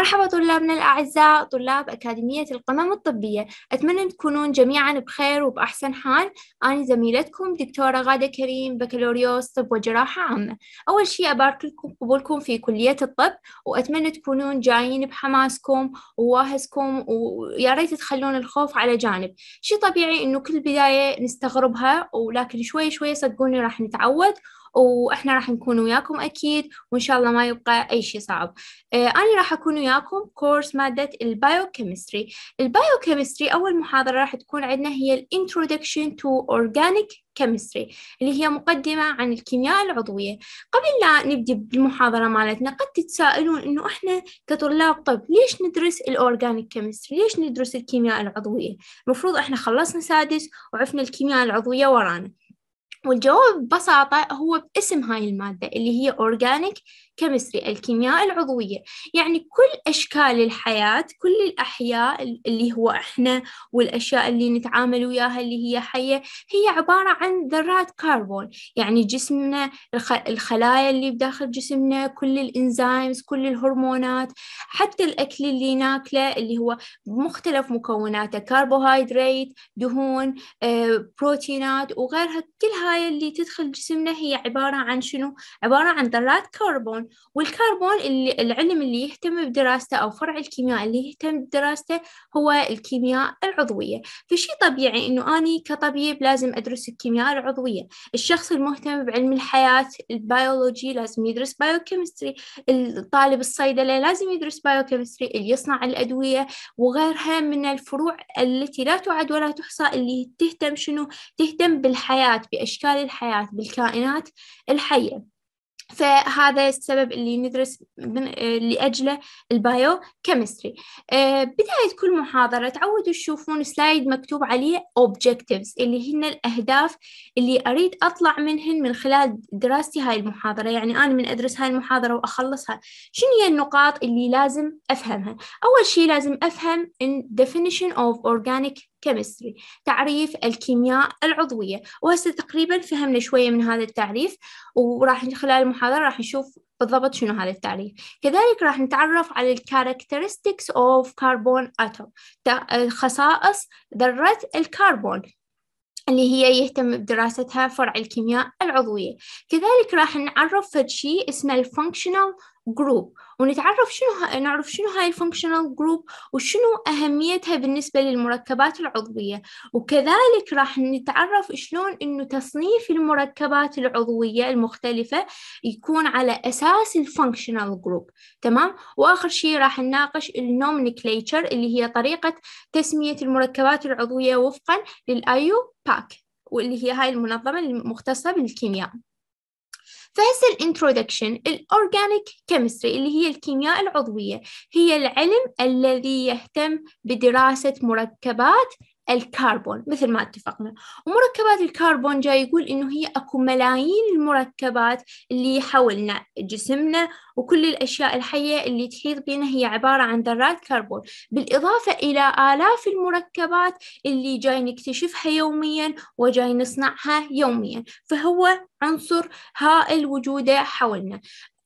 مرحبا طلابنا الأعزاء طلاب أكاديمية القمم الطبية أتمنى تكونون جميعا بخير وبأحسن حال أنا زميلتكم دكتورة غادة كريم بكالوريوس طب وجراحة عامة أول شيء أبارك لكم قبولكم في كلية الطب وأتمنى تكونون جايين بحماسكم وواهسكم ويا ريت تخلون الخوف على جانب شي طبيعي إنه كل بداية نستغربها ولكن شوي شوي صدقوني راح نتعود واحنا راح نكون وياكم اكيد وان شاء الله ما يبقى اي شيء صعب آه، انا راح اكون وياكم كورس ماده البايوكيمستري البايوكيمستري اول محاضره راح تكون عندنا هي الانترودكشن تو اورجانيك كيمستري اللي هي مقدمة عن الكيمياء العضوية قبل لا نبدأ بالمحاضرة مالتنا قد تتساءلون إنه إحنا كطلاب طب ليش ندرس الأورجانيك كيمستري ليش ندرس الكيمياء العضوية المفروض إحنا خلصنا سادس وعفنا الكيمياء العضوية ورانا والجواب ببساطة هو باسم هاي المادة اللي هي organic الكيمستري الكيمياء العضوية يعني كل أشكال الحياة كل الأحياء اللي هو إحنا والأشياء اللي نتعامل وياها اللي هي حية هي عبارة عن ذرات كربون يعني جسمنا الخلايا اللي بداخل جسمنا كل الإنزيمز كل الهرمونات حتى الأكل اللي ناكله اللي هو مختلف مكوناته كربوهيدرات دهون بروتينات آه، وغيرها كل هاي اللي تدخل جسمنا هي عبارة عن شنو عبارة عن ذرات كربون والكربون اللي العلم اللي يهتم بدراسته أو فرع الكيمياء اللي يهتم بدراسته هو الكيمياء العضوية فشي طبيعي إنه أني كطبيب لازم أدرس الكيمياء العضوية الشخص المهتم بعلم الحياة البيولوجي لازم يدرس بايوكيمستري الطالب الصيدلة لازم يدرس بايوكيمستري اللي يصنع الأدوية وغيرها من الفروع التي لا تعد ولا تحصى اللي تهتم شنو تهتم بالحياة بأشكال الحياة بالكائنات الحية فهذا السبب اللي ندرس من آه، لأجله البايو كيمستري آه، بداية كل محاضرة تعودوا تشوفون سلايد مكتوب عليه objectives اللي هن الأهداف اللي أريد أطلع منهن من خلال دراستي هاي المحاضرة يعني أنا من أدرس هاي المحاضرة وأخلصها شنو هي النقاط اللي لازم أفهمها أول شيء لازم أفهم in definition of organic كيمستري تعريف الكيمياء العضوية وهسه تقريبا فهمنا شوية من هذا التعريف وراح خلال المحاضرة راح نشوف بالضبط شنو هذا التعريف كذلك راح نتعرف على characteristics of carbon atom خصائص ذرة الكربون اللي هي يهتم بدراستها فرع الكيمياء العضوية كذلك راح نعرف فد شيء اسمه الفانكشنال جروب ونتعرف شنو نعرف شنو هاي الفانكشنال جروب وشنو أهميتها بالنسبة للمركبات العضوية وكذلك راح نتعرف شلون إنه تصنيف المركبات العضوية المختلفة يكون على أساس الفانكشنال جروب تمام وآخر شيء راح نناقش النومنكليتشر اللي هي طريقة تسمية المركبات العضوية وفقا للآيو باك واللي هي هاي المنظمة المختصة بالكيمياء فهسه الانترودكشن الاورجانيك كيمستري اللي هي الكيمياء العضويه هي العلم الذي يهتم بدراسه مركبات الكربون مثل ما اتفقنا ومركبات الكربون جاي يقول إنه هي أكو ملايين المركبات اللي حولنا جسمنا وكل الأشياء الحية اللي تحيط بنا هي عبارة عن ذرات كربون بالإضافة إلى آلاف المركبات اللي جاي نكتشفها يوميا وجاي نصنعها يوميا فهو عنصر هائل وجوده حولنا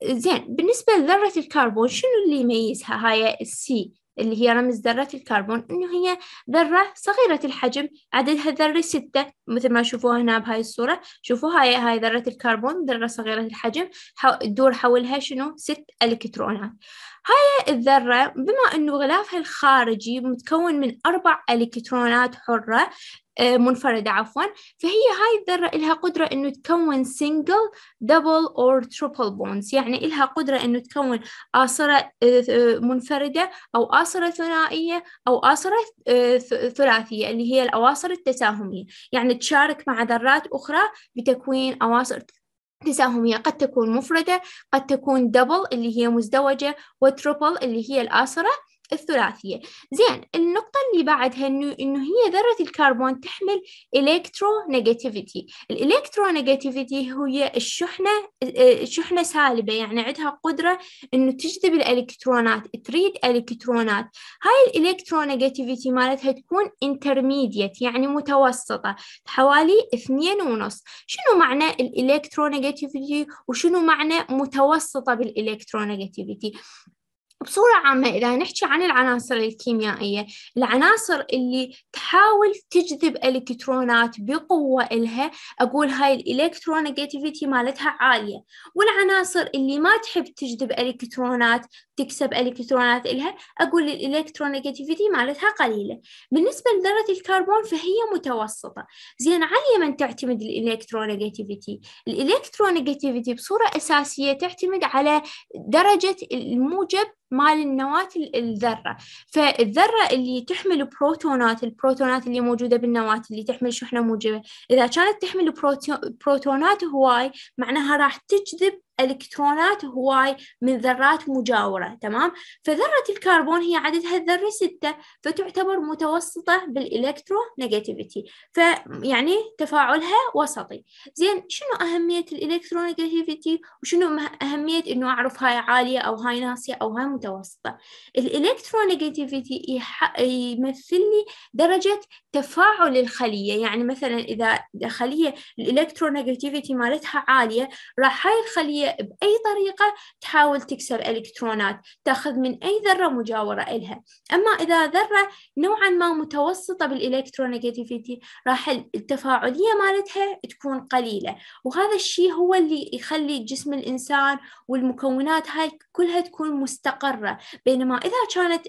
زين بالنسبة لذرة الكربون شنو اللي يميزها هاي السي اللي هي رمز ذرات الكربون إنه هي ذرة صغيرة الحجم عددها ذري ستة مثل ما شوفوها هنا بهاي الصورة شوفوها هاي, هاي ذرة الكربون ذرة صغيرة الحجم تدور حولها شنو ست إلكترونات هاي الذرة بما أنه غلافها الخارجي متكون من أربع إلكترونات حرة آه، منفردة عفوا فهي هاي الذرة إلها قدرة أنه تكون سنجل دبل or تريبل بونز يعني إلها قدرة أنه تكون آصرة آه، آه، منفردة أو آصرة ثنائية أو آصرة ثلاثية اللي هي الأواصر التساهمية يعني تشارك مع ذرات أخرى بتكوين أواصر تساهمية قد تكون مفردة قد تكون دبل اللي هي مزدوجة وتربل اللي هي الآسرة الثلاثية زين النقطة اللي بعدها إنه إنه هي ذرة الكربون تحمل إلكترونيجاتيفيتي الإلكترونيجاتيفيتي هي الشحنة الشحنة سالبة يعني عندها قدرة إنه تجذب الإلكترونات تريد إلكترونات هاي الإلكترونيجاتيفيتي مالتها تكون انترميديت يعني متوسطة حوالي اثنين ونص شنو معنى الإلكترونيجاتيفيتي وشنو معنى متوسطة بالإلكترونيجاتيفيتي بصورة عامة إذا نحكي عن العناصر الكيميائية العناصر اللي تحاول تجذب إلكترونات بقوة إلها أقول هاي الإلكترونيجاتيفيتي مالتها عالية والعناصر اللي ما تحب تجذب إلكترونات تكسب إلكترونات إلها أقول الإلكترونيجاتيفيتي مالتها قليلة بالنسبة لذرة الكربون فهي متوسطة زين على من تعتمد الإلكترونيجاتيفيتي الإلكترونيجاتيفيتي بصورة أساسية تعتمد على درجة الموجب مال النواة الذرة فالذرة اللي تحمل بروتونات البروتونات اللي موجودة بالنواة اللي تحمل شحنة موجبة إذا كانت تحمل بروتونات هواي معناها راح تجذب الكترونات هواي من ذرات مجاوره تمام فذره الكربون هي عددها الذري سته فتعتبر متوسطه بالالكترونيجاتيفيتي فيعني تفاعلها وسطي زين شنو اهميه الالكترونيجاتيفيتي وشنو اهميه انه اعرف هاي عاليه او هاي ناصيه او هاي متوسطه الالكترونيجاتيفيتي يمثل لي درجه تفاعل الخليه يعني مثلا اذا خليه الالكترونيجاتيفيتي مالتها عاليه راح هاي الخليه بأي طريقة تحاول تكسر إلكترونات تأخذ من أي ذرة مجاورة إلها أما إذا ذرة نوعا ما متوسطة بالإلكترونيجاتيفيتي راح التفاعلية مالتها تكون قليلة وهذا الشيء هو اللي يخلي جسم الإنسان والمكونات هاي كلها تكون مستقرة بينما إذا كانت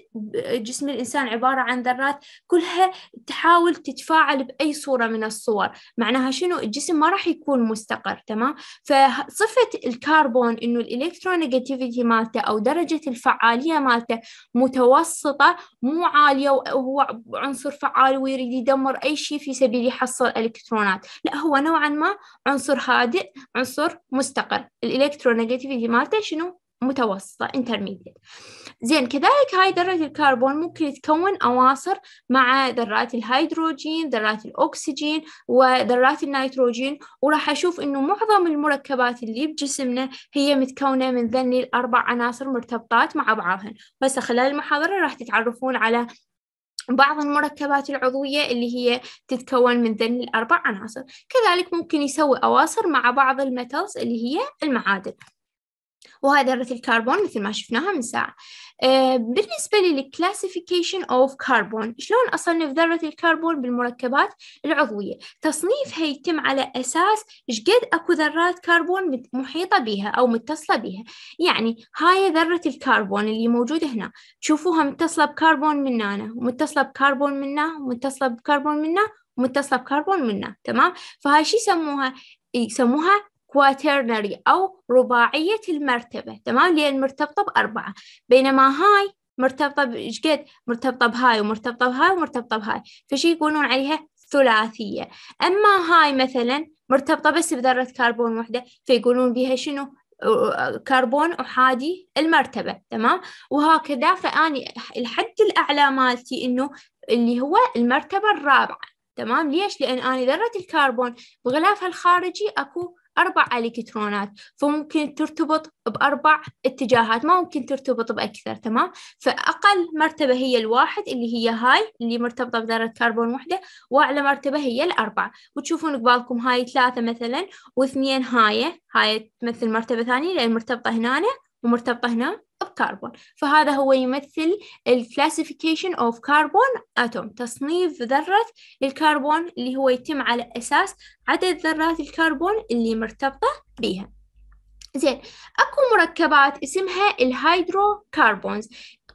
جسم الإنسان عبارة عن ذرات كلها تحاول تتفاعل بأي صورة من الصور معناها شنو الجسم ما راح يكون مستقر تمام فصفة الكربون انه الالكترونيجاتيفيتي مالته او درجه الفعاليه مالته متوسطه مو عاليه وهو عنصر فعال ويريد يدمر اي شيء في سبيل يحصل الكترونات لا هو نوعا ما عنصر هادئ عنصر مستقر الالكترونيجاتيفيتي مالته شنو متوسطة intermediate زين كذلك هاي ذرة الكربون ممكن تكون أواصر مع ذرات الهيدروجين ذرات الأكسجين وذرات النيتروجين وراح أشوف إنه معظم المركبات اللي بجسمنا هي متكونة من ذني الأربع عناصر مرتبطات مع بعضهن بس خلال المحاضرة راح تتعرفون على بعض المركبات العضوية اللي هي تتكون من ذني الأربع عناصر كذلك ممكن يسوي أواصر مع بعض الميتالز اللي هي المعادن وهي ذرة الكربون مثل ما شفناها من ساعة آه، بالنسبة للكلاسيفيكيشن أوف كربون شلون أصنف ذرة الكربون بالمركبات العضوية تصنيفها يتم على أساس شقد أكو ذرات كربون محيطة بها أو متصلة بها يعني هاي ذرة الكربون اللي موجودة هنا تشوفوها متصلة بكربون من هنا ومتصلة بكربون من هنا ومتصلة بكربون من هنا ومتصلة بكربون من هنا تمام فهاي شو يسموها يسموها كواترنري أو رباعية المرتبة تمام لأن مرتبطة بأربعة بينما هاي مرتبطة بإيش قد مرتبطة بهاي ومرتبطة بهاي ومرتبطة بهاي فشي يقولون عليها ثلاثية أما هاي مثلا مرتبطة بس بذرة كربون واحدة فيقولون بها شنو كربون أحادي المرتبة تمام وهكذا فأني الحد الأعلى مالتي إنه اللي هو المرتبة الرابعة تمام ليش لأن أنا ذرة الكربون بغلافها الخارجي أكو أربع إلكترونات فممكن ترتبط بأربع اتجاهات ما ممكن ترتبط بأكثر تمام فأقل مرتبة هي الواحد اللي هي هاي اللي مرتبطة بذرة كربون وحدة وأعلى مرتبة هي الأربعة وتشوفون قبالكم هاي ثلاثة مثلا واثنين هاي هاي تمثل مرتبة ثانية لأن مرتبطة هنا ومرتبطة هنا بكربون فهذا هو يمثل classification of carbon atom تصنيف ذرة الكربون اللي هو يتم على أساس عدد ذرات الكربون اللي مرتبطة بها زين اكو مركبات اسمها الهيدروكربونز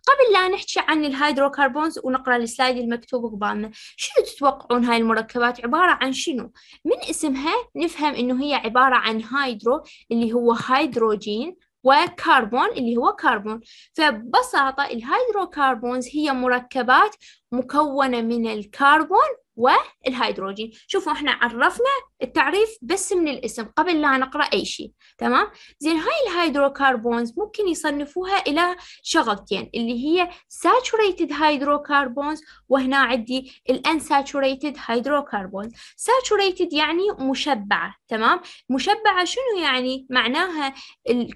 قبل لا نحكي عن الهيدروكربونز ونقرا السلايد المكتوب قبالنا شنو تتوقعون هاي المركبات عباره عن شنو من اسمها نفهم انه هي عباره عن هيدرو اللي هو هيدروجين وكربون اللي هو كربون فببساطة الهيدروكربونز هي مركبات مكونة من الكربون والهيدروجين شوفوا احنا عرفنا التعريف بس من الاسم قبل لا نقرأ أي شيء تمام زين هاي الهيدروكربونز ممكن يصنفوها إلى شغلتين اللي هي ساتوريتد هيدروكربونز وهنا عندي ساتوريتد هيدروكربون ساتوريتد يعني مشبعة تمام مشبعة شنو يعني معناها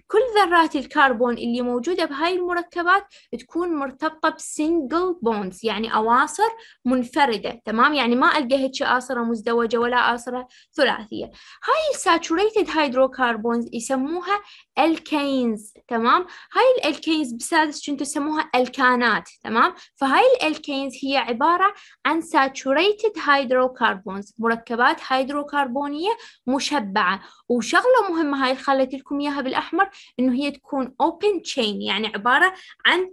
كل ذرات الكربون اللي موجودة بهاي المركبات تكون مرتبطة بسنجل بونز يعني أواصر منفردة تمام يعني ما ألقى هيك آصرة مزدوجة ولا آصرة ثلاثية هاي الساتوريتد هيدروكربونز يسموها الكينز تمام هاي الالكينز بسادس كنتوا يسموها الكانات تمام فهاي الالكينز هي عبارة عن ساتوريتد هيدروكربونز مركبات هيدروكربونية مشبعة وشغلة مهمة هاي خليت لكم إياها بالأحمر إنه هي تكون open chain يعني عبارة عن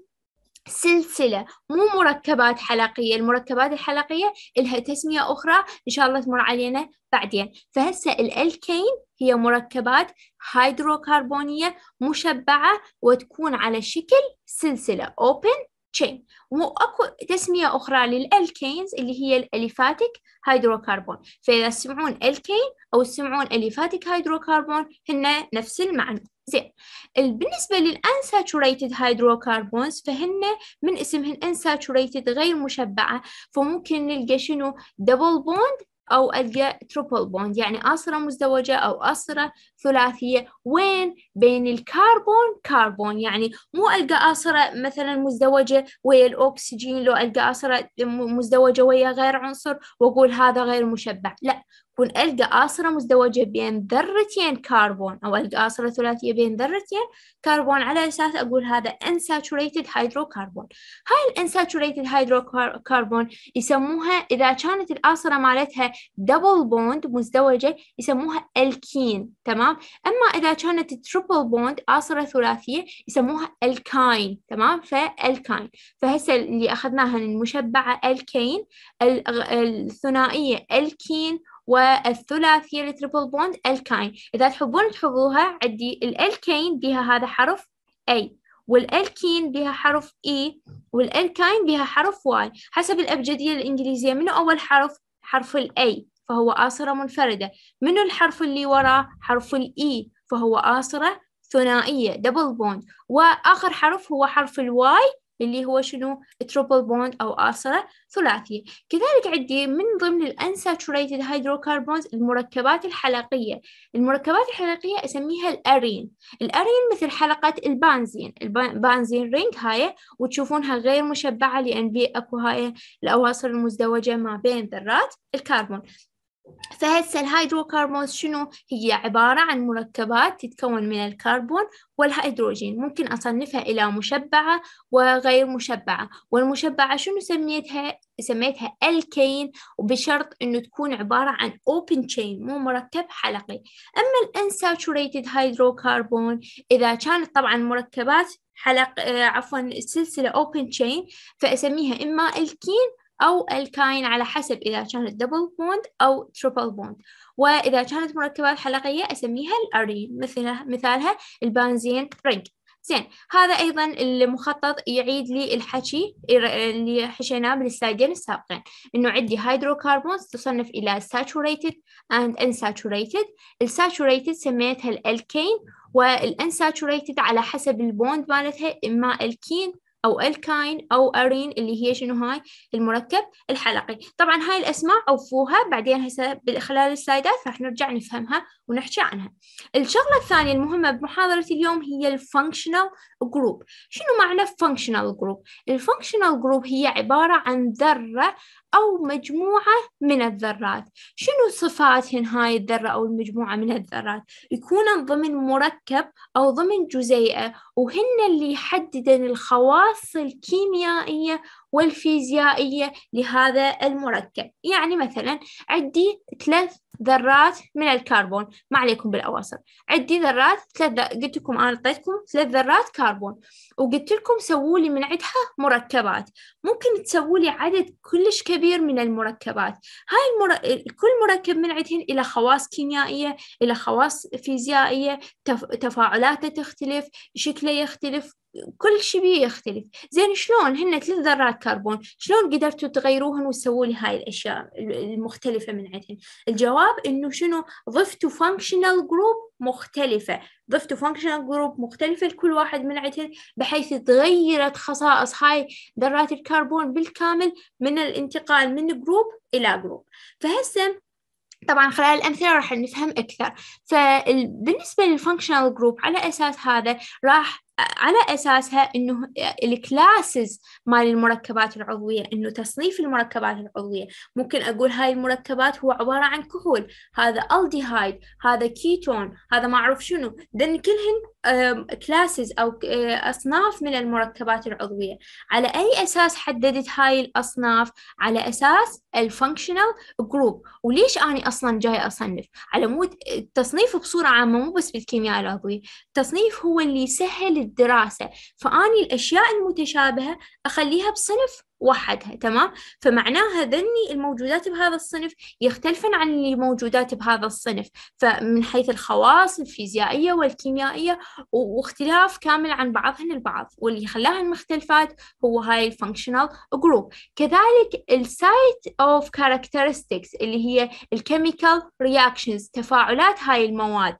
سلسلة مو مركبات حلقية المركبات الحلقية لها تسمية أخرى إن شاء الله تمر علينا بعدين فهسه الألكين هي مركبات هيدروكربونية مشبعة وتكون على شكل سلسلة open تشين واكو تسميه اخرى للالكينز اللي هي الاليفاتيك هيدروكربون فاذا تسمعون الكين او تسمعون اليفاتيك هيدروكربون هن نفس المعنى زين بالنسبة للأنساتوريتد هيدروكربونز فهن من اسمهن أنساتوريتد غير مشبعة فممكن نلقى شنو دبل بوند أو ألقى تربل بوند يعني أسرة مزدوجة أو أسرة ثلاثية وين بين الكربون كربون يعني مو ألقى أسرة مثلا مزدوجة ويا الأكسجين لو ألقى أسرة مزدوجة ويا غير عنصر وأقول هذا غير مشبع لا ألقى آسرة مزدوجة بين ذرتين كربون أو ألقى آسرة ثلاثية بين ذرتين كربون على أساس أقول هذا unsaturated hydrocarbon هاي unsaturated hydrocarbon يسموها إذا كانت الآسرة مالتها double bond مزدوجة يسموها الكين تمام أما إذا كانت triple bond آسرة ثلاثية يسموها الكاين تمام فالكاين فهسه اللي أخذناها المشبعة الكين الثنائية الكين والثلاثية التريبل بوند الكاين إذا تحبون تحفظوها عندي الالكين بها هذا حرف A والالكين بها حرف E والالكاين بها حرف Y حسب الابجديه الانجليزيه منو اول حرف حرف ال A فهو آصرة منفردة منو الحرف اللي وراه حرف ال E فهو آصرة ثنائية دبل بوند واخر حرف هو حرف الواي اللي هو شنو تروبل بوند أو اصله ثلاثية كذلك عندي من ضمن الأنساتوريتد هيدروكربونز المركبات الحلقية المركبات الحلقية أسميها الأرين الأرين مثل حلقة البنزين البنزين رينج هاي وتشوفونها غير مشبعة لأن في أكو هاي الأواصر المزدوجة ما بين ذرات الكربون فهسه الهيدروكربونز شنو هي عبارة عن مركبات تتكون من الكربون والهيدروجين ممكن أصنفها إلى مشبعة وغير مشبعة والمشبعة شنو سميتها سميتها الكين وبشرط انه تكون عبارة عن open chain مو مركب حلقي اما الانساتوريتد هيدروكربون اذا كانت طبعا مركبات حلق آه، عفوا السلسلة open chain فاسميها اما الكين أو الكاين على حسب إذا كانت دبل بوند أو تريبل بوند وإذا كانت مركبات حلقية أسميها الأرين مثل مثالها البنزين رينج زين هذا أيضا المخطط يعيد لي الحكي اللي حشيناه بالسلايدين السابقين إنه عندي هيدروكربونز تصنف إلى saturated and unsaturated الساتوريتد سميتها الألكين والانساتوريتد على حسب البوند مالتها إما الكين أو الكاين أو أرين اللي هي شنو هاي المركب الحلقي طبعا هاي الأسماء أوفوها بعدين هسه خلال السلايدات راح نرجع نفهمها ونحكي عنها الشغلة الثانية المهمة بمحاضرة اليوم هي الفانكشنال جروب شنو معنى functional جروب الفانكشنال جروب هي عبارة عن ذرة أو مجموعة من الذرات شنو صفات هاي الذرة أو المجموعة من الذرات يكونن ضمن مركب أو ضمن جزيئة وهن اللي يحددن الخواص الكيميائية والفيزيائية لهذا المركب يعني مثلا عندي ثلاث ذرات من الكربون ما عليكم بالأواصر عندي ذرات ثلاث قلت لكم أنا أعطيتكم ثلاث ذرات كربون وقلت لكم سووا لي من عندها مركبات ممكن تسووا لي عدد كلش كبير كبير من المركبات هاي المر... كل مركب من عندهن إلى خواص كيميائية إلى خواص فيزيائية تف... تفاعلاته تختلف شكله يختلف كل شيء بيختلف زين شلون هن ثلاث ذرات كربون شلون قدرتوا تغيروهن وتسووا لي هاي الاشياء المختلفه من عندهن الجواب انه شنو ضفتوا فانكشنال جروب مختلفه ضفتوا فانكشنال جروب مختلفه لكل واحد من عندهن بحيث تغيرت خصائص هاي ذرات الكربون بالكامل من الانتقال من جروب الى جروب فهسه طبعا خلال الأمثلة راح نفهم أكثر فبالنسبة للفانكشنال جروب على أساس هذا راح على اساسها انه الكلاسز مال المركبات العضويه انه تصنيف المركبات العضويه ممكن اقول هاي المركبات هو عباره عن كحول هذا الديهايد هذا كيتون هذا ما اعرف شنو ذن كلهن كلاسز او آه، اصناف من المركبات العضويه على اي اساس حددت هاي الاصناف على اساس الفانكشنال جروب وليش انا اصلا جاي اصنف على مود التصنيف بصوره عامه مو بس بالكيمياء العضويه التصنيف هو اللي يسهل الدراسة فأني الأشياء المتشابهة أخليها بصنف وحدها تمام فمعناها ذني الموجودات بهذا الصنف يختلفن عن الموجودات بهذا الصنف فمن حيث الخواص الفيزيائية والكيميائية واختلاف كامل عن بعضهن البعض واللي خلاها مختلفات هو هاي الفانكشنال جروب كذلك السايت اوف كاركترستكس اللي هي الكيميكال رياكشنز تفاعلات هاي المواد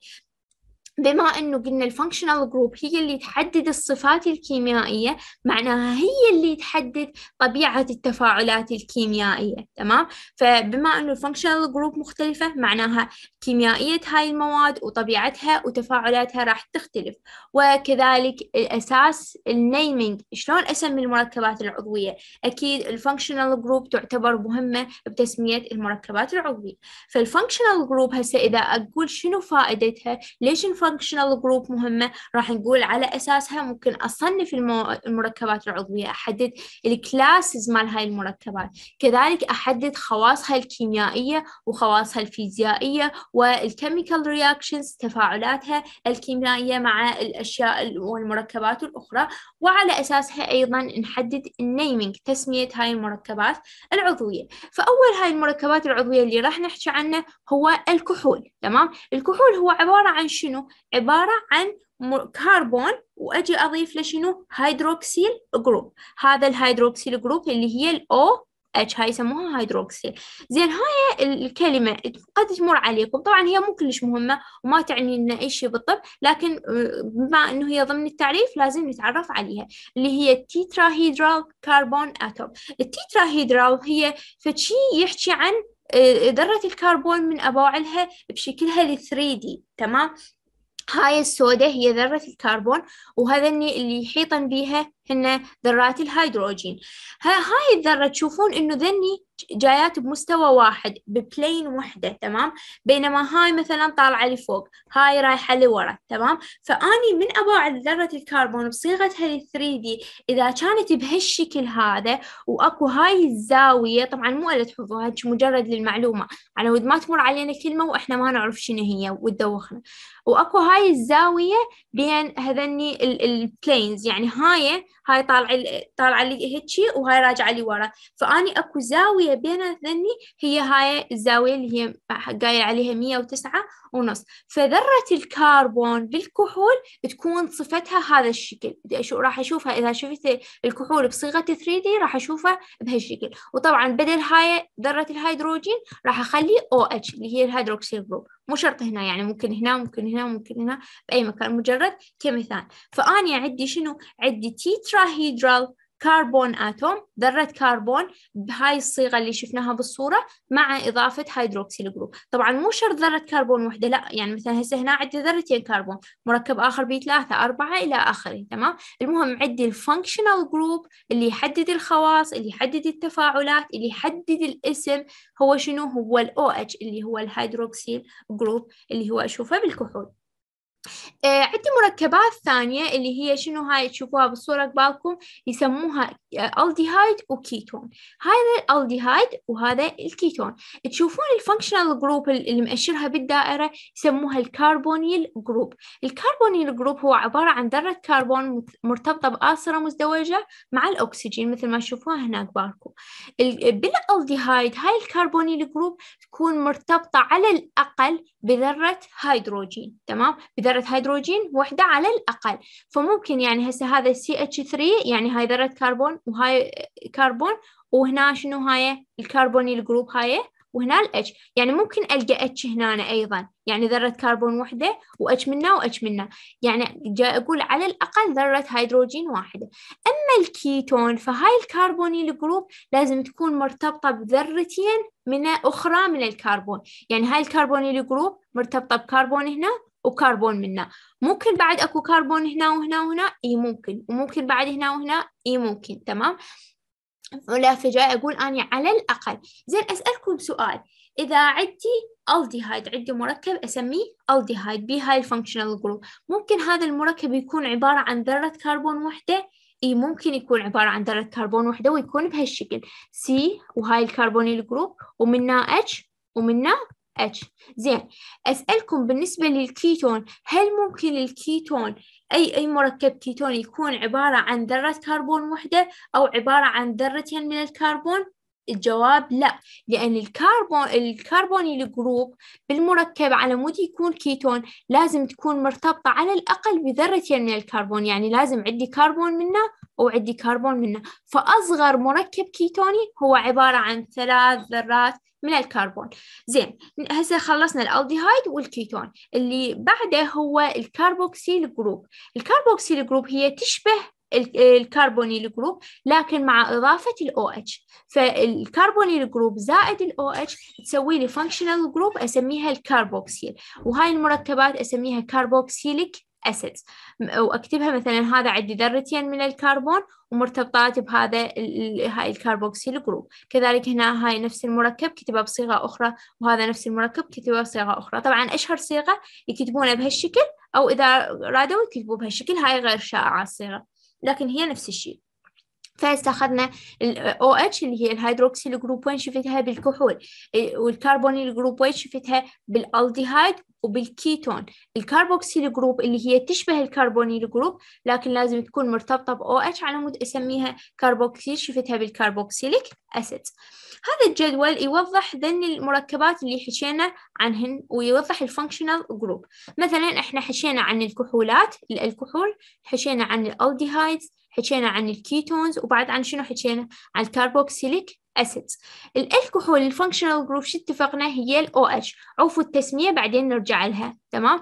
بما انه قلنا الفانكشنال جروب هي اللي تحدد الصفات الكيميائيه معناها هي اللي تحدد طبيعه التفاعلات الكيميائيه تمام فبما انه الفانكشنال جروب مختلفه معناها كيميائيه هاي المواد وطبيعتها وتفاعلاتها راح تختلف وكذلك الاساس النيمينج شلون اسمي المركبات العضويه اكيد الفانكشنال جروب تعتبر مهمه بتسميه المركبات العضويه فالفانكشنال جروب هسه اذا اقول شنو فائدتها ليش فانكشنال جروب مهمة راح نقول على أساسها ممكن أصنف المو... المركبات العضوية أحدد الكلاسز مال هاي المركبات كذلك أحدد خواصها الكيميائية وخواصها الفيزيائية والكيميكال رياكشنز تفاعلاتها الكيميائية مع الأشياء والمركبات الأخرى وعلى أساسها أيضا نحدد النيمينج تسمية هاي المركبات العضوية فأول هاي المركبات العضوية اللي راح نحكي عنه هو الكحول تمام الكحول هو عبارة عن شنو عبارة عن كربون وأجي أضيف له شنو هيدروكسيل جروب هذا الهيدروكسيل جروب اللي هي الأو اتش هاي يسموها هيدروكسيل زين هاي الكلمه قد تمر عليكم طبعا هي مو كلش مهمه وما تعني لنا اي شيء بالطب لكن بما انه هي ضمن التعريف لازم نتعرف عليها اللي هي التيتراهيدرال كربون اتوم التيتراهيدرال هي فشي يحكي عن آه، ذرة الكربون من أبوعلها بشكلها 3 دي تمام هاي السوداء هي ذرة الكربون وهذني اللي يحيطن بيها هن ذرات الهيدروجين ها هاي الذرة تشوفون إنه ذني جايات بمستوى واحد ببلين وحدة تمام بينما هاي مثلا طالعة لفوق هاي رايحة لورا تمام فأني من ابعد ذرة الكربون بصيغتها لل 3 دي إذا كانت بهالشكل هذا وأكو هاي الزاوية طبعا مو ألا تحفظوها مجرد للمعلومة على ود ما تمر علينا كلمة وإحنا ما نعرف شنو هي وتدوخنا وأكو هاي الزاوية بين هذني البلينز يعني هاي هاي طالعه طالعه لي شيء وهاي راجعه لي ورا فاني اكو زاويه بين اثنين هي هاي الزاويه اللي هي قايل عليها 109 ونص فذره الكربون بالكحول تكون صفتها هذا الشكل راح اشوفها اذا شفت الكحول بصيغه 3 دي راح اشوفها بهالشكل وطبعا بدل هاي ذره الهيدروجين راح اخلي او OH اتش اللي هي الهيدروكسيل جروب مو شرط هنا يعني ممكن هنا ممكن هنا ممكن هنا بأي مكان مجرد كمثال فأنا عندي شنو عندي تيتراهيدرال كربون اتوم ذره كربون بهاي الصيغه اللي شفناها بالصوره مع اضافه هيدروكسيل جروب طبعا مو شرط ذره كربون وحده لا يعني مثلا هسه هنا عندي ذرتين كربون مركب اخر بي ثلاثه اربعه الى اخره تمام المهم عندي الفانكشنال جروب اللي يحدد الخواص اللي يحدد التفاعلات اللي يحدد الاسم هو شنو هو الاو OH اتش اللي هو الهيدروكسيل جروب اللي هو اشوفه بالكحول آه، عندي مركبات ثانية اللي هي شنو هاي تشوفوها بالصورة قبالكم يسموها آه، الديهايد وكيتون هذا الالديهايد وهذا الكيتون تشوفون الفانكشنال جروب اللي مأشرها بالدائرة يسموها الكربونيل جروب الكربونيل جروب هو عبارة عن ذرة كربون مرتبطة بآسرة مزدوجة مع الأكسجين مثل ما تشوفوها هنا قبالكم بالالديهايد هاي الكربونيل جروب تكون مرتبطة على الأقل بذرة هيدروجين تمام بذرة هيدروجين واحدة على الأقل فممكن يعني هسه هذا CH3 يعني هاي ذرة كربون وهاي كربون وهنا شنو هاي الكربونيل جروب هاي وهنا الاتش يعني ممكن القى اتش هنا ايضا يعني ذره كربون وحده واتش و واتش منها يعني جاي اقول على الاقل ذره هيدروجين واحده اما الكيتون فهاي الكربونيل جروب لازم تكون مرتبطه بذرتين من اخرى من الكربون يعني هاي الكربونيل جروب مرتبطه بكربون هنا وكربون منا ممكن بعد اكو كربون هنا وهنا وهنا اي ممكن وممكن بعد هنا وهنا اي ممكن تمام ولا فجأة أقول أني على الأقل زين أسألكم سؤال إذا عندي الديهايد عندي مركب أسميه الديهايد بي هاي الفانكشنال جروب ممكن هذا المركب يكون عبارة عن ذرة كربون وحدة اي ممكن يكون عبارة عن ذرة كربون وحدة ويكون بهالشكل سي وهاي الكربونيل جروب ومنها اتش ومنها اتش زين أسألكم بالنسبة للكيتون هل ممكن الكيتون أي أي مركب كيتوني يكون عبارة عن ذرة كربون وحدة أو عبارة عن ذرتين من الكربون الجواب لا لأن الكربون الكربونيل جروب بالمركب على مود يكون كيتون لازم تكون مرتبطة على الأقل بذرتين من الكربون يعني لازم عندي كربون منه وعندي كربون منه فأصغر مركب كيتوني هو عبارة عن ثلاث ذرات من الكربون زين هسه خلصنا الالديهايد والكيتون اللي بعده هو الكربوكسيل جروب الكربوكسيل جروب هي تشبه الكربونيل جروب لكن مع إضافة الـ OH فالكربونيل جروب زائد الـ OH تسوي لي فانكشنال جروب أسميها الكربوكسيل وهاي المركبات أسميها كربوكسيليك أسيدز واكتبها مثلا هذا عندي ذرتين من الكربون ومرتبطات بهذا هاي الكربوكسيل جروب كذلك هنا هاي نفس المركب كتبه بصيغة أخرى وهذا نفس المركب كتبه بصيغة أخرى طبعا أشهر صيغة يكتبونها بهالشكل أو إذا رادوا يكتبوا بهالشكل هاي غير شائعة الصيغة لكن هي نفس الشيء فاستخدنا ال OH اللي هي الهيدروكسيل جروب 1 شفتها بالكحول إيه، والكربونيل جروب 1 شفتها بالالديهايد وبالكيتون الكربوكسيل جروب اللي هي تشبه الكربونيل جروب لكن لازم تكون مرتبطة ب OH على مود أسميها كربوكسيل شفتها بالكربوكسيليك أسيد هذا الجدول يوضح ذن المركبات اللي حشينا عنهن ويوضح الفانكشنال جروب مثلا احنا حشينا عن الكحولات الكحول حشينا عن الالديهايدز حكينا عن الكيتونز وبعد عن شنو حكينا عن الكاربوكسيليك اسيدز الالكحول الفانكشنال جروب شو اتفقنا هي الاو OH اتش عوفوا التسميه بعدين نرجع لها تمام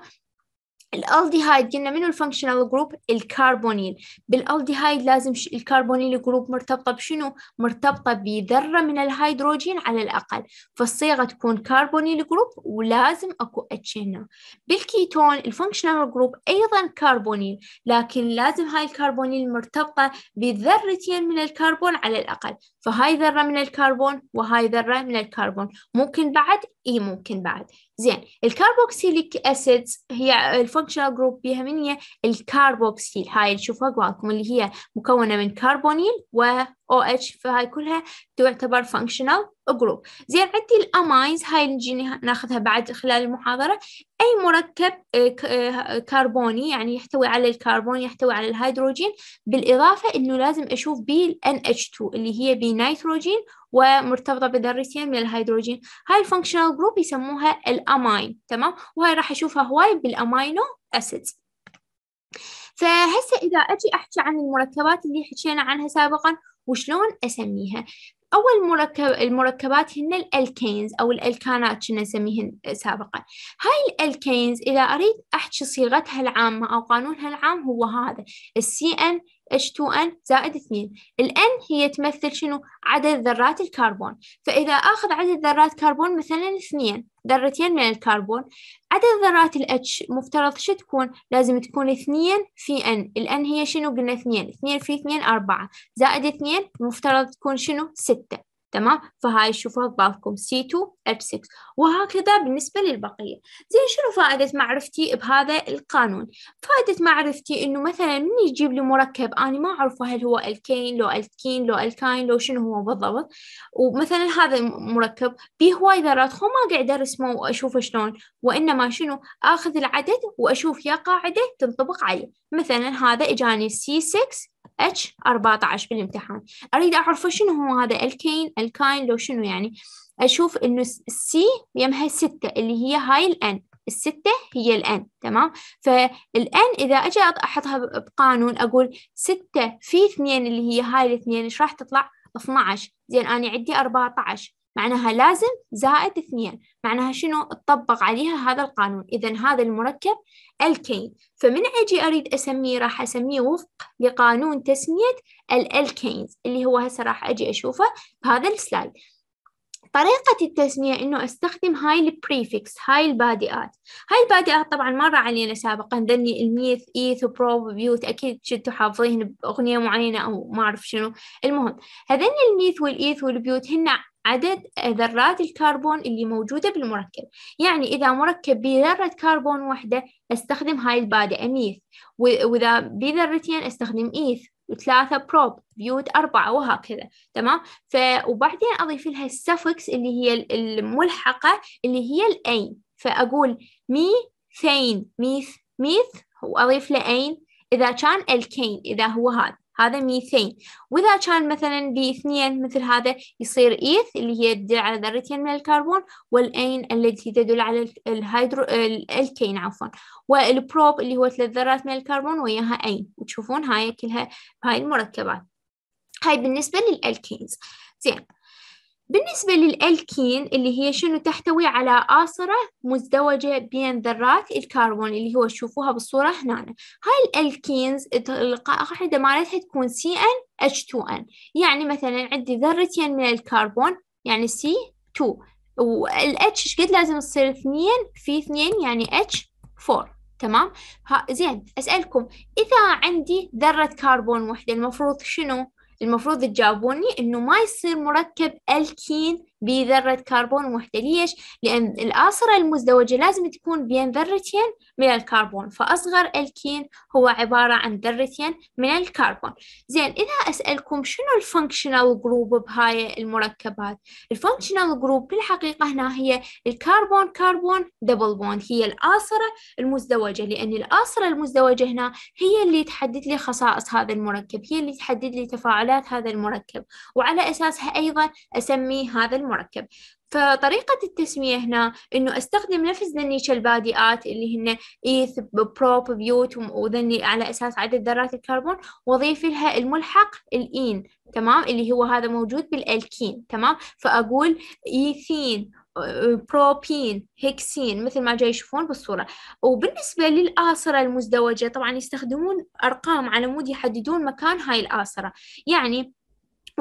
الالديهايد قلنا منو الفانكشنال جروب الكربونيل بالالديهايد لازم ش... الكربونيل جروب مرتبطه بشنو مرتبطه بذره من الهيدروجين على الاقل فالصيغه تكون كربونيل جروب ولازم اكو اتش هنا بالكيتون الفانكشنال جروب ايضا كربونيل لكن لازم هاي الكربونيل مرتبطه بذرتين من الكربون على الاقل فهاي ذره من الكربون وهاي ذره من الكربون ممكن بعد اي ممكن بعد زين الكاربوكسيليك اسيدز هي الفانكشنال جروب بيها من هي الكاربوكسيل هاي اللي تشوفها قبالكم اللي هي مكونه من كربونيل و او اتش فهاي كلها تعتبر فانكشنال جروب زين عندي الامايز هاي نجي ناخذها بعد خلال المحاضره اي مركب آه، كربوني آه، يعني يحتوي على الكربون يحتوي على الهيدروجين بالاضافه انه لازم اشوف بيه ال NH2 اللي هي بنيتروجين ومرتبطة بذرتين من الهيدروجين هاي الفانكشنال جروب يسموها الأمين تمام وهي راح أشوفها هواي بالأمينو أسيدز فهسه إذا أجي أحكي عن المركبات اللي حكينا عنها سابقا وشلون أسميها أول مركب المركبات هن الألكينز أو الألكانات كنا نسميهن سابقا هاي الألكينز إذا أريد أحكي صيغتها العامة أو قانونها العام هو هذا السي ان H2N زائد 2 الN هي تمثل شنو عدد ذرات الكربون فإذا أخذ عدد ذرات كربون مثلا اثنين ذرتين من الكربون عدد ذرات ال H مفترض شو تكون لازم تكون اثنين في N ال N هي شنو قلنا اثنين اثنين في اثنين أربعة زائد اثنين مفترض تكون شنو ستة تمام فهاي شوفوها ببالكم C2H6 وهكذا بالنسبة للبقية زين شنو فائدة معرفتي بهذا القانون فائدة معرفتي إنه مثلا من يجيب لي مركب أنا ما أعرفه هل هو الكين لو الكين لو الكاين لو شنو هو بالضبط ومثلا هذا المركب به هواي ذرات خو ما قاعد أرسمه وأشوفه شلون وإنما شنو أخذ العدد وأشوف يا قاعدة تنطبق عليه مثلا هذا إجاني C6 اتش 14 بالامتحان اريد اعرف شنو هو هذا الكين الكاين لو شنو يعني اشوف انه السي يمها 6 اللي هي هاي الان الستة هي الآن تمام فالآن إذا أجي أحطها بقانون أقول ستة في اثنين اللي هي هاي الاثنين إيش راح تطلع 12 زين أنا عندي 14 معناها لازم زائد اثنين معناها شنو تطبق عليها هذا القانون إذا هذا المركب الكين فمن أجي أريد أسميه راح أسميه وفق لقانون تسمية الألكينز اللي هو هسه راح أجي أشوفه بهذا السلايد طريقة التسمية إنه أستخدم هاي البريفكس هاي البادئات هاي البادئات طبعا مرة علينا سابقا ذني الميث إيث بيوت أكيد كنتوا حافظين بأغنية معينة أو ما أعرف شنو المهم هذني الميث والإيث والبيوت هن عدد ذرات الكربون اللي موجودة بالمركب يعني إذا مركب بذرة كربون واحدة أستخدم هاي البادئة ميث وإذا بذرتين أستخدم إيث وثلاثة بروب بيوت أربعة وهكذا تمام ف وبعدين أضيف لها السفكس اللي هي الملحقة اللي هي الأين فأقول ميثين ميث ميث وأضيف له أين إذا كان الكين إذا هو هذا هذا ميثين وإذا كان مثلا باثنين مثل هذا يصير إيث اللي هي تدل على ذرتين من الكربون والأين التي تدل على الهيدرو الكين عفوا والبروب اللي هو ثلاث ذرات من الكربون وياها أين وتشوفون هاي كلها هاي المركبات هاي بالنسبة للألكينز زين بالنسبة للألكين اللي هي شنو تحتوي على آصرة مزدوجة بين ذرات الكربون اللي هو تشوفوها بالصورة هنا هاي الألكينز القاعدة مالتها تكون CN H2N يعني مثلا عندي ذرتين من الكربون يعني C2 والH ايش قد لازم تصير اثنين في اثنين يعني h 4 تمام ها زين اسالكم اذا عندي ذره كربون وحده المفروض شنو المفروض تجاوبوني انه ما يصير مركب الكين بذرة كربون وحدة ليش؟ لأن الآصرة المزدوجة لازم تكون بين ذرتين من الكربون فأصغر الكين هو عبارة عن ذرتين من الكربون زين إذا أسألكم شنو الفانكشنال جروب بهاي المركبات الفانكشنال جروب بالحقيقة هنا هي الكربون كربون دبل بوند هي الآصرة المزدوجة لأن الآصرة المزدوجة هنا هي اللي تحدد لي خصائص هذا المركب هي اللي تحدد لي تفاعلات هذا المركب وعلى أساسها أيضا أسمي هذا المركب مركب فطريقة التسمية هنا إنه أستخدم نفس ذنيش البادئات اللي هن إيث بروب بيوت وذني على أساس عدد ذرات الكربون وأضيف لها الملحق الإين تمام اللي هو هذا موجود بالألكين تمام فأقول إيثين بروبين هيكسين مثل ما جاي يشوفون بالصورة وبالنسبة للآصرة المزدوجة طبعا يستخدمون أرقام على مود يحددون مكان هاي الآصرة يعني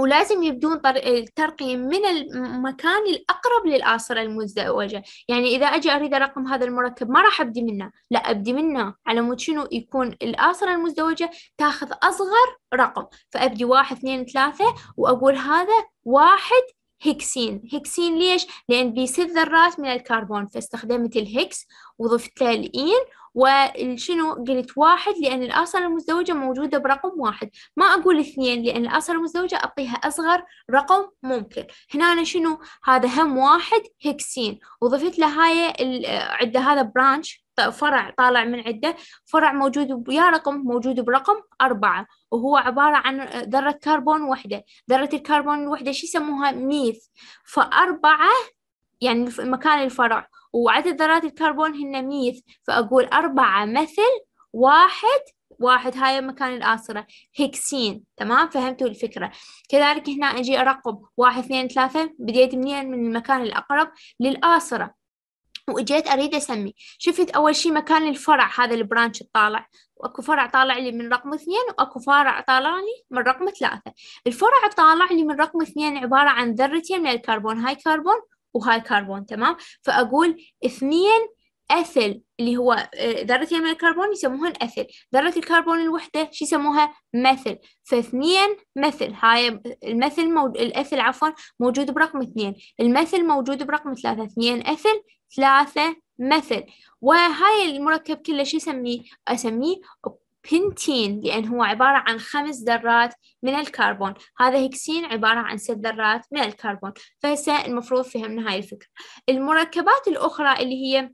ولازم يبدون الترقية الترقيم من المكان الأقرب للآسرة المزدوجة يعني إذا أجي أريد أرقم هذا المركب ما راح أبدي منه لا أبدي منه على مود شنو يكون الآسرة المزدوجة تاخذ أصغر رقم فأبدي واحد اثنين ثلاثة وأقول هذا واحد هيكسين هيكسين ليش؟ لأن بيصير ذرات من الكربون فاستخدمت الهيكس وضفت له الإين وشنو قلت واحد لأن الاصل المزدوجة موجودة برقم واحد ما أقول اثنين لأن الاصل المزدوجة أعطيها أصغر رقم ممكن هنا أنا شنو هذا هم واحد هيكسين وضفت له هاي ال... عند هذا برانش فرع طالع من عدة فرع موجود يا رقم موجود برقم أربعة وهو عبارة عن ذرة كربون وحدة ذرة الكربون الوحدة شو يسموها ميث فأربعة يعني مكان الفرع وعدد ذرات الكربون هن ميث فأقول أربعة مثل واحد واحد هاي مكان الآسرة هيكسين تمام فهمتوا الفكرة كذلك هنا أجي أرقب واحد اثنين ثلاثة بديت منين من المكان الأقرب للآسرة واجيت اريد اسمي شفت اول شيء مكان الفرع هذا البرانش الطالع واكو فرع طالع لي من رقم اثنين واكو فرع طالع لي من رقم ثلاثة الفرع الطالع لي من رقم اثنين عبارة عن ذرتين من الكربون هاي كربون وهاي كربون تمام فاقول اثنين أثل اللي هو آه، ذرتين من الكربون يسموهن أثل ذرة الكربون الوحدة شو يسموها مثل فاثنين مثل هاي المثل موجود الأثل عفوا موجود برقم اثنين المثل موجود برقم ثلاثة اثنين أثل ثلاثة مثل وهاي المركب كله شو يسميه أسميه بنتين لأن هو عبارة عن خمس ذرات من الكربون هذا هيكسين عبارة عن ست ذرات من الكربون فهسه المفروض فهمنا هاي الفكرة المركبات الأخرى اللي هي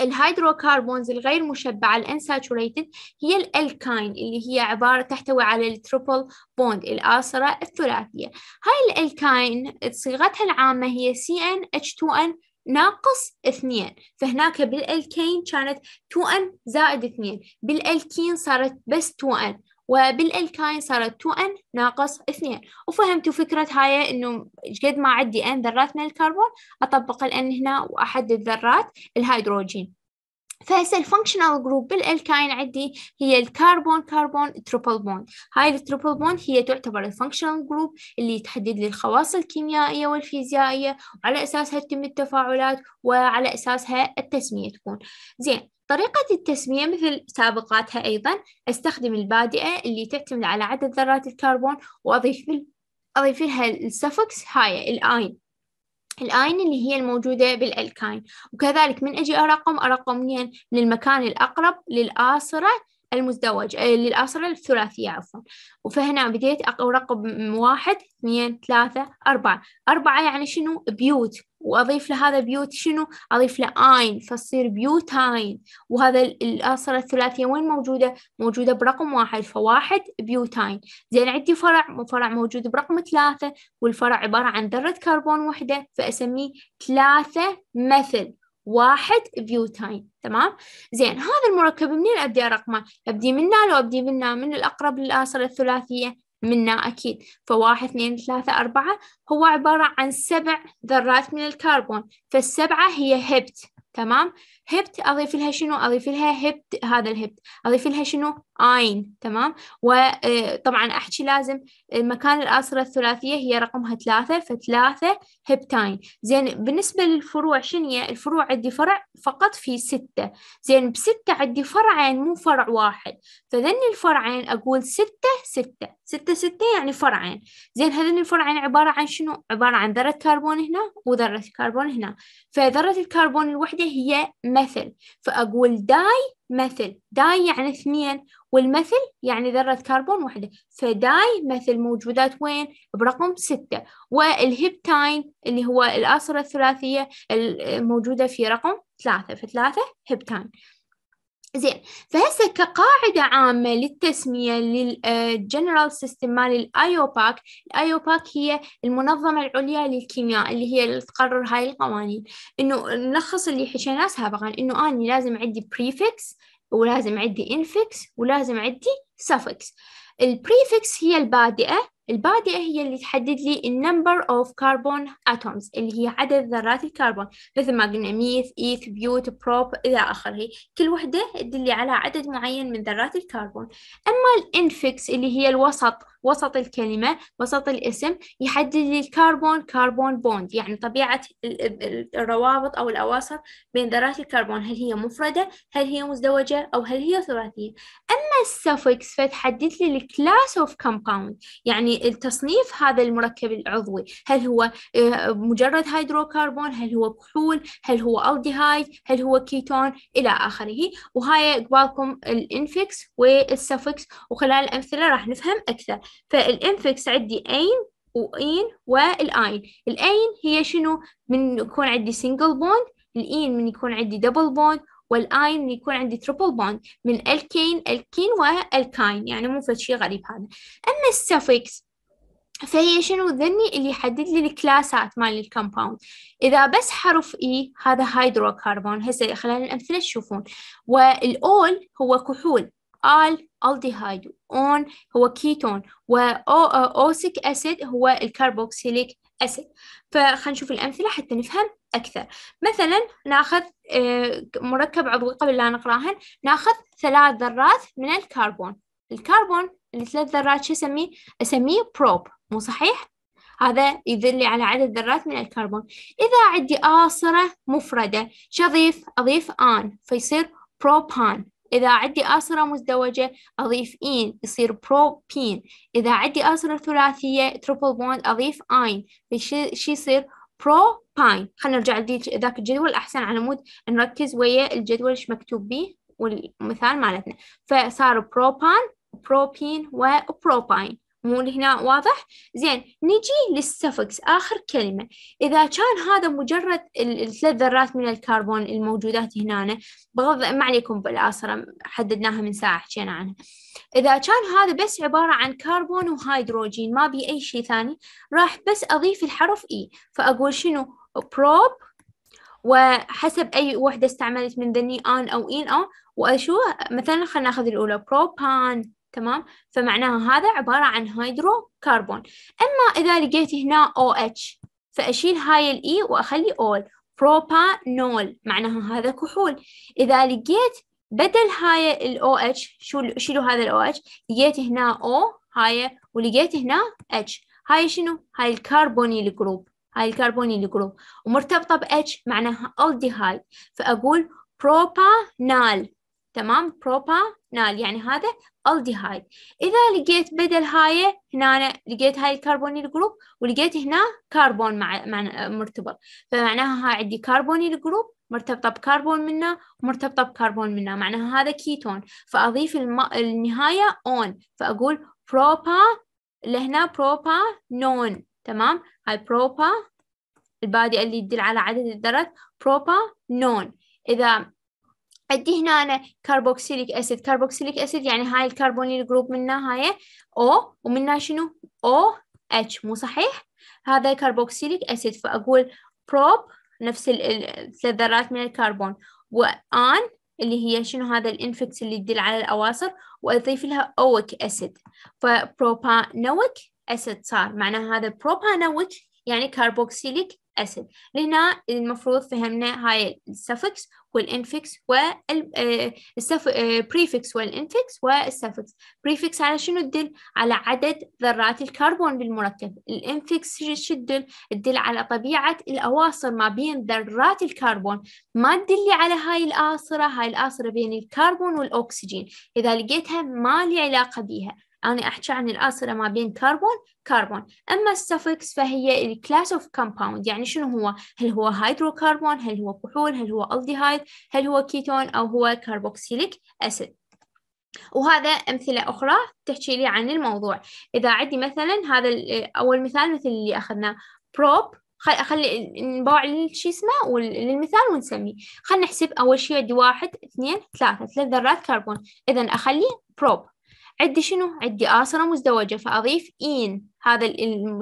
الهيدروكربونز الغير مشبعة الانساتوريتد هي الالكاين اللي هي عبارة تحتوي على التروبل بوند الآسرة الثلاثية هاي الالكاين صيغتها العامة هي CnH2n ناقص اثنين فهناك بالالكين كانت 2n زائد اثنين بالالكين صارت بس 2n وبالالكاين صارت 2n ناقص 2 وفهمتوا فكرة هاي انه قد ما عندي n ذرات من الكربون اطبق الn هنا واحدد ذرات الهيدروجين فهسه الفانكشنال جروب بالالكاين عندي هي الكربون كربون تربل بوند هاي التربل بوند هي تعتبر الفانكشنال جروب اللي تحدد لي الخواص الكيميائيه والفيزيائيه وعلى اساسها تتم التفاعلات وعلى اساسها التسميه تكون زين طريقة التسمية مثل سابقاتها أيضا أستخدم البادئة اللي تعتمد على عدد ذرات الكربون وأضيف أضيف لها السفكس هاي الآين الآين اللي هي الموجودة بالألكاين وكذلك من أجي أرقم أرقم من للمكان الأقرب للآصرة المزدوجة آه، للآصرة الثلاثية عفوا وفهنا بديت أرقم واحد اثنين ثلاثة أربعة أربعة يعني شنو بيوت واضيف لهذا بيوت شنو اضيف له اين فتصير بيوت اين وهذا الاصله الثلاثيه وين موجوده موجوده برقم واحد فواحد بيوت اين زين عندي فرع وفرع موجود برقم ثلاثه والفرع عباره عن ذره كربون واحده فاسميه ثلاثه مثل واحد بيوتاين تمام زين هذا المركب منين ابدي ارقمه ابدي منه لو ابدي منه من الاقرب للاصله الثلاثيه منا أكيد فواحد اثنين ثلاثة أربعة هو عبارة عن سبع ذرات من الكربون فالسبعة هي هبت e تمام هبت أضيف لها شنو أضيف لها هبت هذا الهبت أضيف لها شنو أين تمام وطبعا آه، أحكي لازم آه، مكان الآسرة الثلاثية هي رقمها ثلاثة فثلاثة هبتاين زين بالنسبة للفروع شنية الفروع عندي فرع فقط في ستة زين بستة عندي فرعين مو فرع واحد فذن الفرعين أقول ستة ستة ستة ستة يعني فرعين زين هذين الفرعين عبارة عن شنو عبارة عن ذرة كربون هنا وذرة كربون هنا فذرة الكربون الوحدة هي المثل فأقول داي مثل داي يعني اثنين والمثل يعني ذرة كربون واحدة فداي مثل موجودات وين برقم ستة والهبتاين اللي هو الآسرة الثلاثية الموجودة في رقم ثلاثة فثلاثة هبتاين زين فهسه كقاعدة عامة للتسمية للجنرال آه، سيستم مال الايوباك الايوباك هي المنظمة العليا للكيمياء اللي هي اللي تقرر هاي القوانين انه نلخص اللي حكيناه سابقا انه اني لازم عندي بريفكس ولازم عندي انفكس ولازم عندي سفكس البريفكس هي البادئة البادئة هي اللي تحدد لي النمبر اوف carbon اتومز اللي هي عدد ذرات الكربون مثل ما قلنا ميث ايث بيوت بروب الى اخره كل وحدة تدلي على عدد معين من ذرات الكربون اما الانفكس اللي هي الوسط وسط الكلمة وسط الاسم يحدد لي الكربون كربون بوند يعني طبيعة الروابط أو الأواصر بين ذرات الكربون هل هي مفردة هل هي مزدوجة أو هل هي ثلاثية أما السفكس فتحدد لي الكلاس أوف كومباوند يعني التصنيف هذا المركب العضوي هل هو آه، مجرد هيدروكربون هل هو كحول هل هو ألديهايد هل هو كيتون إلى آخره وهاي قبالكم الانفكس والسفكس وخلال الأمثلة راح نفهم أكثر فالانفكس عندي أين واين والآين الآين هي شنو من يكون عندي سنجل بوند الإين من يكون عندي دبل بوند والآين من يكون عندي تربل بوند من الكين الكين والكاين يعني مو شيء غريب هذا أما السفكس فهي شنو ذني اللي يحدد لي الكلاسات مال الكومباوند اذا بس حرف اي e، هذا هيدروكربون هسه خلال الامثله تشوفون والاول هو كحول ال الديهايد اون هو كيتون و اوسيك اسيد هو الكربوكسيليك اسيد فخلينا نشوف الامثله حتى نفهم اكثر مثلا ناخذ آه، مركب عضوي قبل لا نقراهن ناخذ ثلاث ذرات من الكربون الكربون الثلاث ذرات شو اسميه اسميه بروب مو صحيح هذا يدل على عدد ذرات من الكربون إذا عندي آصرة مفردة شو أضيف أضيف آن فيصير بروبان إذا عندي أسرة مزدوجة أضيف إين يصير بروبين إذا عندي أسرة ثلاثية تربل بوند أضيف أين فشي يصير بروبين خلينا نرجع ذاك الجدول أحسن على مود نركز ويا الجدول إيش مكتوب به والمثال مالتنا فصار بروبان بروبين وبروبين مو هنا واضح؟ زين نجي للسفكس آخر كلمة إذا كان هذا مجرد الثلاث ذرات من الكربون الموجودات هنا بغض ما عليكم بالآسرة حددناها من ساعة حكينا عنها إذا كان هذا بس عبارة عن كربون وهيدروجين ما بي أي شيء ثاني راح بس أضيف الحرف إي e. فأقول شنو بروب وحسب أي وحدة استعملت من ذني آن أو إين أو وأشوف مثلا خلينا ناخذ الأولى بروبان تمام فمعناها هذا عبارة عن هيدروكربون أما إذا لقيت هنا OH فأشيل هاي الإي e وأخلي أول بروبانول معناها هذا كحول إذا لقيت بدل هاي الـ OH شو شيلوا هذا الـ OH لقيت هنا O هاي ولقيت هنا H هاي شنو؟ هاي الكربونيل جروب هاي الكربونيل جروب ومرتبطة بـ H معناها الديهايد فأقول بروبانال تمام بروبانال يعني هذا الديهايد اذا لقيت بدل هاي هنا أنا لقيت هاي الكربونيل جروب ولقيت هنا كربون مع, مع مرتبط فمعناها هاي عندي كربونيل جروب مرتبطة بكربون منه ومرتبطة بكربون منه معناها هذا كيتون فأضيف الم... النهاية اون فأقول بروبا لهنا بروبا نون تمام هاي بروبا البادئة اللي تدل على عدد الذرات بروبا نون إذا عندي هنا أنا كربوكسيليك أسيد كربوكسيليك أسيد يعني هاي الكربونيل جروب منها هاي أو ومنها شنو أو اتش مو صحيح هذا كربوكسيليك أسيد فأقول بروب نفس الثلاث ذرات من الكربون وآن اللي هي شنو هذا الانفكس اللي يدل على الأواصر وأضيف لها أوك أسيد فبروبانويك أسيد صار معناه هذا بروبانويك يعني كربوكسيليك أسد لهنا المفروض فهمنا هاي السفكس والإنفكس والبريفكس والإنفكس والسفكس بريفكس على شنو تدل على عدد ذرات الكربون بالمركب الإنفكس شو تدل تدل على طبيعة الأواصر ما بين ذرات الكربون ما تدلي على هاي الآصرة هاي الآصرة بين الكربون والأكسجين إذا لقيتها ما لي علاقة بيها أنا أحكي عن الآصلة ما بين كربون كربون أما السفكس فهي الكلاس أوف كومباوند يعني شنو هو هل هو هيدروكربون هل هو كحول هل هو ألديهايد هل هو كيتون أو هو كربوكسيليك أسيد وهذا أمثلة أخرى تحكي لي عن الموضوع إذا عندي مثلا هذا أول مثال مثل اللي أخذناه بروب خل خلي نبوع شو اسمه للمثال ونسميه خلينا نحسب أول شيء عندي واحد اثنين ثلاثة ثلاث ذرات كربون إذا أخلي بروب عندي شنو عندي آسرة مزدوجة فأضيف إين هذا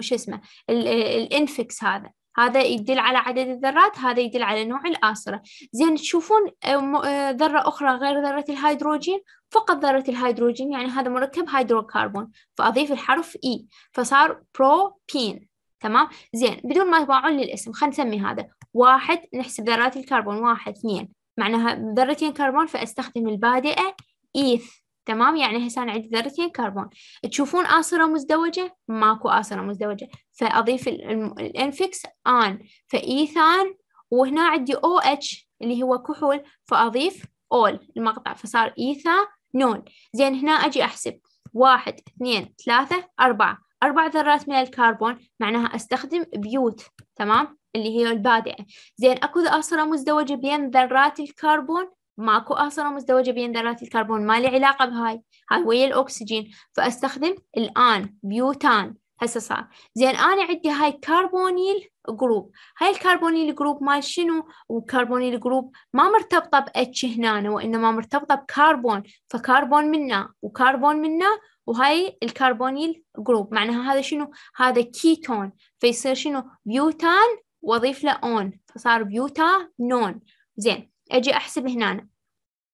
شو اسمه الانفكس هذا هذا يدل على عدد الذرات هذا يدل على نوع الآسرة زين تشوفون آه، آه، ذرة أخرى غير ذرة الهيدروجين فقط ذرة الهيدروجين يعني هذا مركب هيدروكربون فأضيف الحرف إي e. فصار بروبين تمام زين بدون ما يباعون للاسم خلينا نسمي هذا واحد نحسب ذرات الكربون واحد اثنين معناها ذرتين كربون فأستخدم البادئة إيث e. تمام يعني هسه أنا عندي ذرتين كربون تشوفون آسرة مزدوجة ماكو آسرة مزدوجة فأضيف الانفكس آن فإيثان وهنا عندي او اتش اللي هو كحول فأضيف اول المقطع فصار إيثا نون زين هنا أجي أحسب واحد اثنين ثلاثة أربعة أربع ذرات من الكربون معناها أستخدم بيوت تمام اللي هي البادئة زين أكو آسرة مزدوجة بين ذرات الكربون ماكو أصلا مزدوجة بين ذرات الكربون ما لي علاقة بهاي هاي ويا الأكسجين فأستخدم الآن بيوتان هسه صار زين أنا عندي هاي كربونيل جروب هاي الكربونيل جروب مال شنو وكربونيل جروب ما مرتبطة بأتش هنا وإنما مرتبطة بكربون فكربون منا وكربون منا وهاي الكربونيل جروب معناها هذا شنو هذا كيتون فيصير شنو بيوتان واضيف له اون فصار بيوتا نون زين أجي أحسب هنا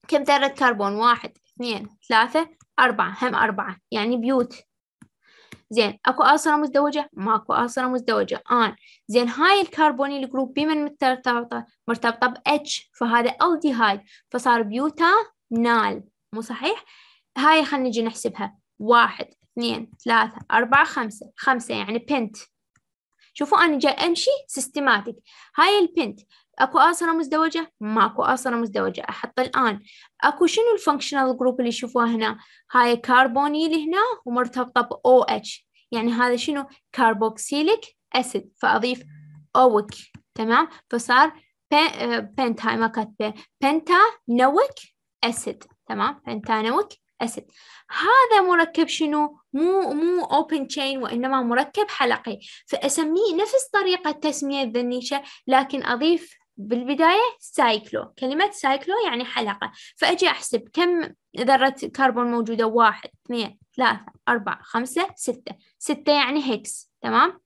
كم ذرة كربون واحد اثنين ثلاثة أربعة هم أربعة يعني بيوت زين اكو أصلة مزدوجة ماكو أصلة مزدوجة آن زين هاي الجروب بي بمن مرتبطة مرتبطة ب H فهذا الديهايد فصار بيوتا نال مو صحيح هاي خلينا نجي نحسبها واحد اثنين ثلاثة أربعة خمسة خمسة يعني بنت شوفوا أنا جاي أمشي سيستماتيك هاي البنت اكو آسرة مزدوجة؟ ماكو آسرة مزدوجة احط الآن اكو شنو الفانكشنال جروب اللي يشوفوها هنا؟ هاي كاربونيل هنا ومرتبطة ب OH يعني هذا شنو؟ كاربوكسيليك أسيد فأضيف أوك تمام؟ فصار بنتا آه، ما كاتبة بنتا نوك أسيد تمام؟ بنتا نوك أسيد هذا مركب شنو؟ مو مو اوبن تشين وانما مركب حلقي فاسميه نفس طريقه تسميه الذنيشه لكن اضيف بالبداية سايكلو كلمة سايكلو يعني حلقة فأجي أحسب كم ذرة كربون موجودة واحد اثنين ثلاثة أربعة خمسة ستة ستة يعني هيكس تمام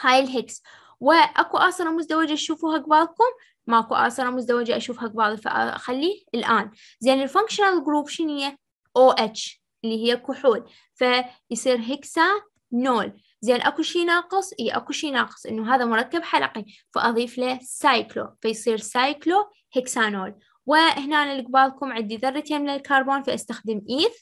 هاي الهيكس وأكو آصرة مزدوجة تشوفوها قبالكم ماكو آصرة مزدوجة أشوفها قبالي فأخليه الآن زين الفانكشنال جروب شنو هي؟ OH اللي هي كحول فيصير هيكسا نول زين اكو شيء ناقص اي اكو شيء ناقص انه هذا مركب حلقي فاضيف له سايكلو فيصير سايكلو هيكسانول وهنا لقبالكم عندي ذرتين من الكربون فاستخدم ايث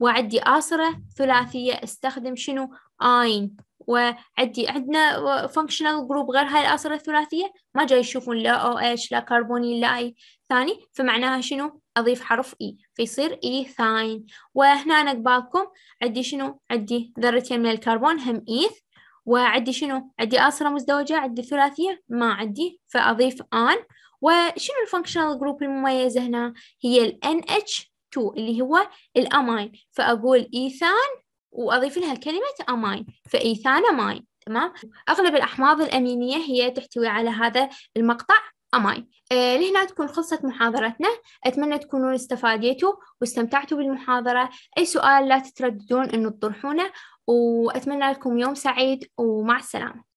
وعندي اصره ثلاثية استخدم شنو آين وعندي عندنا فانكشنال جروب غير هاي الاصره الثلاثية ما جاي يشوفون لا أو اتش لا كربوني لا أي ثاني فمعناها شنو أضيف حرف إي e، فيصير e ثاين وهنا قبالكم عندي شنو عندي ذرتين من الكربون هم إيث e، وعندي شنو عندي آسرة مزدوجة عندي ثلاثية ما عندي فأضيف آن وشنو الفانكشنال جروب المميزة هنا هي ال NH2 اللي هو الأمين فأقول إيثان وأضيف لها كلمة أمين فإيثان أمين تمام أغلب الأحماض الأمينية هي تحتوي على هذا المقطع أماي آه لهنا تكون خلصت محاضرتنا أتمنى تكونوا استفاديتوا واستمتعتوا بالمحاضرة أي سؤال لا تترددون أن تطرحونه وأتمنى لكم يوم سعيد ومع السلامة